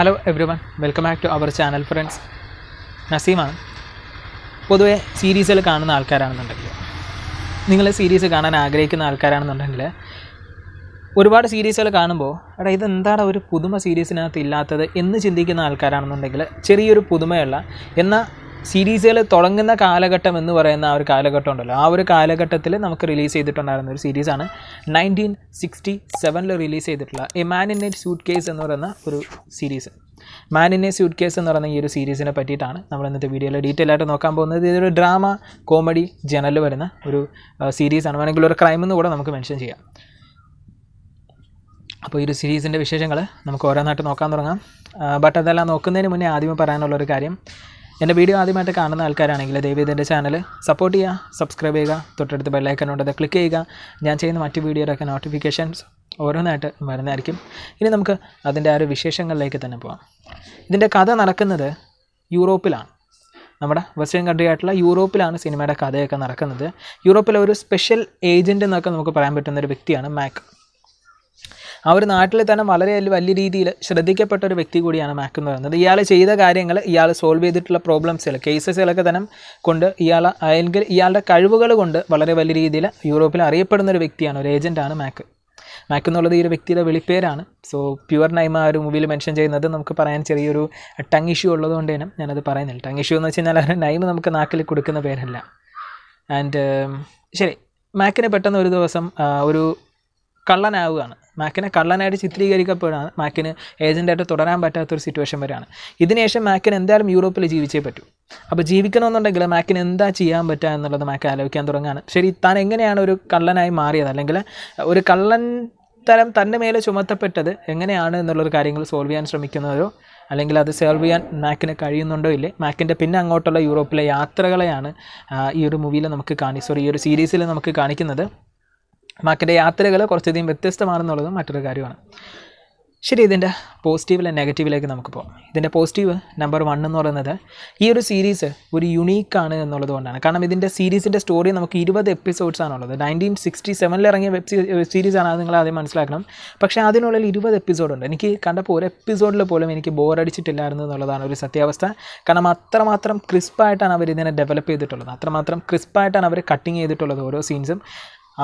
hello everyone welcome back to our channel friends നസീമാണ് പൊതുവെ സീരീസുകൾ കാണുന്ന ആൾക്കാരാണെന്നുണ്ടെങ്കിൽ നിങ്ങൾ സീരീസ് കാണാൻ ആഗ്രഹിക്കുന്ന ആൾക്കാരാണെന്നുണ്ടെങ്കിൽ ഒരുപാട് സീരീസുകൾ കാണുമ്പോൾ എടാ ഇതെന്താണ് ഒരു പുതുമ സീരീസിനകത്ത് ഇല്ലാത്തത് എന്ന് ചിന്തിക്കുന്ന ആൾക്കാരാണെന്നുണ്ടെങ്കിൽ ചെറിയൊരു പുതുമയുള്ള എന്നാൽ സീരീസുകൾ തുടങ്ങുന്ന കാലഘട്ടം എന്ന് പറയുന്ന ആ ഒരു കാലഘട്ടം ഉണ്ടല്ലോ ആ ഒരു കാലഘട്ടത്തിൽ നമുക്ക് റിലീസ് ചെയ്തിട്ടുണ്ടായിരുന്ന ഒരു സീരീസാണ് നയൻറ്റീൻ സിക്സ്റ്റി സെവനിൽ റിലീസ് ചെയ്തിട്ടുള്ള a man in a suitcase എന്ന് പറയുന്ന ഒരു series man in a suitcase എന്ന് പറയുന്ന ഈ ഒരു സീരീസിനെ പറ്റിയിട്ടാണ് നമ്മൾ ഇന്നത്തെ വീഡിയോയിൽ ഡീറ്റെയിൽ ആയിട്ട് നോക്കാൻ പോകുന്നത് ഇതൊരു ഡ്രാമ കോമഡി ജനറിൽ വരുന്ന ഒരു സീരീസാണ് വേണമെങ്കിൽ ഒരു ക്രൈം എന്ന് കൂടെ നമുക്ക് മെൻഷൻ ചെയ്യാം അപ്പോൾ ഈ ഒരു സീരീസിൻ്റെ വിശേഷങ്ങൾ നമുക്ക് ഓരോന്നായിട്ട് നോക്കാൻ തുടങ്ങാം ബട്ട് അതെല്ലാം നോക്കുന്നതിന് മുന്നേ ആദ്യമേ പറയാനുള്ളൊരു കാര്യം എൻ്റെ വീഡിയോ ആദ്യമായിട്ട് കാണുന്ന ആൾക്കാരാണെങ്കിൽ ദയവീത് ചാനൽ സപ്പോർട്ട് ചെയ്യുക സബ്സ്ക്രൈബ് ചെയ്യുക തൊട്ടടുത്ത് ബെല്ലൈക്കൺ ഉണ്ടത് ക്ലിക്ക് ചെയ്യുക ഞാൻ ചെയ്യുന്ന മറ്റ് വീഡിയോയിലൊക്കെ നോട്ടിഫിക്കേഷൻസ് ഓരോന്നായിട്ട് വരുന്നതായിരിക്കും ഇനി നമുക്ക് അതിൻ്റെ ആ ഒരു വിശേഷങ്ങളിലേക്ക് തന്നെ പോകാം ഇതിൻ്റെ കഥ നടക്കുന്നത് യൂറോപ്പിലാണ് നമ്മുടെ വെസ്റ്റേൺ കൺട്രി ആയിട്ടുള്ള യൂറോപ്പിലാണ് സിനിമയുടെ കഥയൊക്കെ നടക്കുന്നത് യൂറോപ്പിലെ ഒരു സ്പെഷ്യൽ ഏജൻറ്റ് എന്നൊക്കെ നമുക്ക് പറയാൻ പറ്റുന്ന ഒരു വ്യക്തിയാണ് മാക് ആ ഒരു നാട്ടിൽ തന്നെ വളരെ വലിയ രീതിയിൽ ശ്രദ്ധിക്കപ്പെട്ട ഒരു വ്യക്തി കൂടിയാണ് മാക്ക് എന്ന് പറയുന്നത് ഇയാൾ ചെയ്ത കാര്യങ്ങൾ ഇയാൾ സോൾവ് ചെയ്തിട്ടുള്ള പ്രോബ്ലംസിൽ കേസസുകളൊക്കെ തന്നെ കൊണ്ട് ഇയാൾ അല്ലെങ്കിൽ ഇയാളുടെ കഴിവുകൾ കൊണ്ട് വളരെ വലിയ രീതിയിൽ യൂറോപ്പിൽ അറിയപ്പെടുന്ന ഒരു വ്യക്തിയാണ് ഒരു ഏജൻറ്റാണ് മാക്ക് മാക്ക് എന്നുള്ളത് ഈ ഒരു വ്യക്തിയുടെ വിളിപ്പേരാണ് സോ പ്യുവർ നൈമ ആ ഒരു മൂവിയിൽ മെൻഷൻ ചെയ്യുന്നത് നമുക്ക് പറയാൻ ചെറിയൊരു ടങ് ഇഷ്യൂ ഉള്ളതുകൊണ്ട് തന്നെ ഞാനത് പറയുന്നില്ല ടങ് ഇഷ്യൂ എന്ന് വെച്ച് കഴിഞ്ഞാൽ ആ നൈമ നമുക്ക് നാക്കിൽ കൊടുക്കുന്ന പേരല്ല ആൻഡ് ശരി മാക്കിനെ പെട്ടെന്ന് ഒരു ദിവസം ഒരു കള്ളനാവുകയാണ് മാക്കിനെ കള്ളനായിട്ട് ചിത്രീകരിക്കപ്പെടുകയാണ് മാക്കിന് ഏജൻ്റായിട്ട് തുടരാൻ പറ്റാത്തൊരു സിറ്റുവേഷൻ വരെയാണ് ഇതിനുശേഷം മാക്കിന് എന്തായാലും യൂറോപ്പിൽ ജീവിച്ചേ പറ്റൂ അപ്പോൾ ജീവിക്കണമെന്നുണ്ടെങ്കിൽ മാക്കിന് എന്താ ചെയ്യാൻ പറ്റുക എന്നുള്ളത് മാക്ക് ആലോചിക്കാൻ തുടങ്ങുകയാണ് ശരി താൻ എങ്ങനെയാണ് ഒരു കള്ളനായി മാറിയത് അല്ലെങ്കിൽ ഒരു കള്ളൻ തരം തൻ്റെ മേലെ ചുമത്തപ്പെട്ടത് എങ്ങനെയാണ് എന്നുള്ളൊരു കാര്യങ്ങൾ സോൾവ് ചെയ്യാൻ ശ്രമിക്കുന്നതോ അല്ലെങ്കിൽ അത് സോൾവ് ചെയ്യാൻ മാക്കിന് കഴിയുന്നുണ്ടോ ഇല്ലേ മാക്കിൻ്റെ പിന്നെ അങ്ങോട്ടുള്ള യൂറോപ്പിലെ യാത്രകളെയാണ് ഈ ഒരു മൂവിയിൽ നമുക്ക് കാണി സോറി ഈ ഒരു സീരീസിൽ നമുക്ക് കാണിക്കുന്നത് മാർക്കിൻ്റെ യാത്രകൾ കുറച്ചധികം വ്യത്യസ്തമാണെന്നുള്ളതും മറ്റൊരു കാര്യമാണ് ശരി ഇതിൻ്റെ പോസിറ്റീവിലെ നെഗറ്റീവിലേക്ക് നമുക്ക് പോകാം ഇതിൻ്റെ പോസിറ്റീവ് നമ്പർ വൺ എന്ന് പറയുന്നത് ഈ ഒരു സീരീസ് ഒരു യുണീക്കാണ് എന്നുള്ളത് കൊണ്ടാണ് കാരണം ഇതിൻ്റെ സീരീസിൻ്റെ സ്റ്റോറി നമുക്ക് ഇരുപത് എപ്പിസോഡ്സ് ആണുള്ളത് നയൻറ്റീൻ സിക്സ്റ്റി സെവനിൽ ഇറങ്ങിയ വെബ് സീരീസാണ് അത് നിങ്ങൾ ആദ്യം മനസ്സിലാക്കണം പക്ഷേ അതിനുള്ളിൽ ഇരുപത് എപ്പിസോഡുണ്ട് എനിക്ക് കണ്ടപ്പോൾ ഒരു എപ്പിസോഡിൽ പോലും എനിക്ക് ബോറടിച്ചിട്ടില്ലായിരുന്നു എന്നുള്ളതാണ് ഒരു സത്യാവസ്ഥ കാരണം അത്രമാത്രം ക്രിസ്പായിട്ടാണ് അവർ ഇതിനെ ഡെവലപ്പ് ചെയ്തിട്ടുള്ളത് അത്രമാത്രം ക്രിസ്പായിട്ടാണ് അവർ കട്ടിങ് ചെയ്തിട്ടുള്ളത് ഓരോ സീൻസും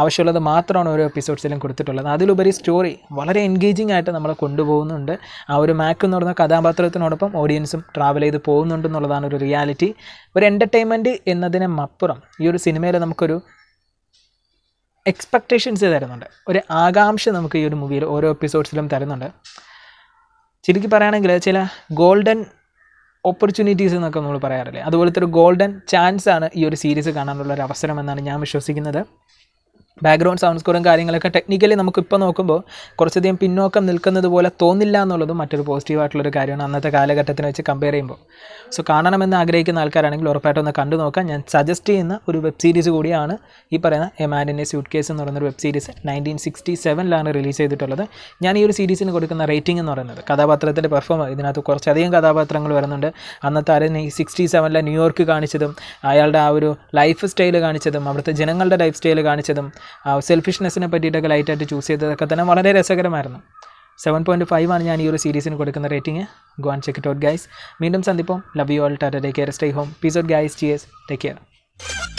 ആവശ്യമുള്ളത് മാത്രമാണ് ഓരോ എപ്പിസോഡ്സിലും കൊടുത്തിട്ടുള്ളത് അതിലുപരി സ്റ്റോറി വളരെ എൻഗേജിംഗ് ആയിട്ട് നമ്മളെ കൊണ്ടുപോകുന്നുണ്ട് ആ ഒരു മാക്ക് എന്ന് പറയുന്ന കഥാപാത്രത്തിനോടൊപ്പം ഓഡിയൻസും ട്രാവൽ ചെയ്ത് എന്നുള്ളതാണ് ഒരു റിയാലിറ്റി ഒരു എൻ്റർടൈൻമെൻറ്റ് എന്നതിനെ അപ്പുറം ഈ ഒരു സിനിമയിൽ നമുക്കൊരു എക്സ്പെക്റ്റേഷൻസ് തരുന്നുണ്ട് ഒരു ആകാംക്ഷ നമുക്ക് ഈ ഒരു മൂവിയിൽ ഓരോ എപ്പിസോഡ്സിലും തരുന്നുണ്ട് ചുരുക്കി പറയുകയാണെങ്കിൽ ചില ഗോൾഡൻ ഓപ്പർച്യൂണിറ്റീസ് എന്നൊക്കെ നമ്മൾ പറയാറില്ലേ അതുപോലത്തെ ഒരു ഗോൾഡൻ ചാൻസ് ആണ് ഈ ഒരു സീരീസ് കാണാനുള്ള ഒരു അവസരം എന്നാണ് ഞാൻ വിശ്വസിക്കുന്നത് ബാക്ക്ഗ്രൗണ്ട് സൗണ്ട് സ്കോറും കാര്യങ്ങളൊക്കെ ടെക്നിക്കലി നമുക്കിപ്പോൾ നോക്കുമ്പോൾ കുറച്ചധികം പിന്നോക്കം നിൽക്കുന്നത് പോലെ തോന്നില്ല എന്നുള്ളതും മറ്റൊരു പോസിറ്റീവായിട്ടുള്ളൊരു കാര്യമാണ് അന്നത്തെ കാലഘട്ടത്തിന് വെച്ച് കമ്പയർ ചെയ്യുമ്പോൾ സോ കാണണമെന്ന് ആഗ്രഹിക്കുന്ന ആൾക്കാരാണെങ്കിൽ ഉറപ്പായിട്ടും ഒന്ന് കണ്ടു നോക്കാം ഞാൻ സജസ്റ്റ് ചെയ്യുന്ന ഒരു വെബ് സീരീസ് കൂടിയാണ് ഈ പറയുന്ന എ മാനിൻ്റെ സ്യൂട്ട് കേസ് എന്ന് പറയുന്ന വെബ് സീരീസ് നയൻറ്റീൻ സിക്സ്റ്റി സെവനിലാണ് റിലീസ് ചെയ്തിട്ടുള്ളത് ഞാൻ ഈ ഒരു സീരീസിന് കൊടുക്കുന്ന റേറ്റിംഗ് എന്ന് പറയുന്നത് കഥാപാത്രത്തിൻ്റെ പെർഫോമർ ഇതിനകത്ത് കുറച്ചധികം കഥാപാത്രങ്ങൾ വരുന്നുണ്ട് അന്നത്തെ ആരും ഈ സിക്സ്റ്റി സെവനിലെ ന്യൂയോർക്ക് കാണിച്ചതും അയാളുടെ ആ ഒരു ലൈഫ് സ്റ്റൈൽ കാണിച്ചതും അവിടുത്തെ ജനങ്ങളുടെ ലൈഫ് സ്റ്റൈൽ കാണിച്ചതും സെൽഫിഷ്നെസ്സിനെ പറ്റിയിട്ടൊക്കെ ലൈറ്റായിട്ട് ചൂസ് ചെയ്തതൊക്കെ തന്നെ വളരെ രസകരമായിരുന്നു സെവൻ പോയിൻറ്റ് ഫൈവ് ആണ് ഞാൻ ഈ ഒരു സീരീസിന് കൊടുക്കുന്ന rating go and check it out guys വീണ്ടും സന്ദിപ്പം ലവ് യു ഓൾ ടാറ്റ take care stay home peace out guys cheers take care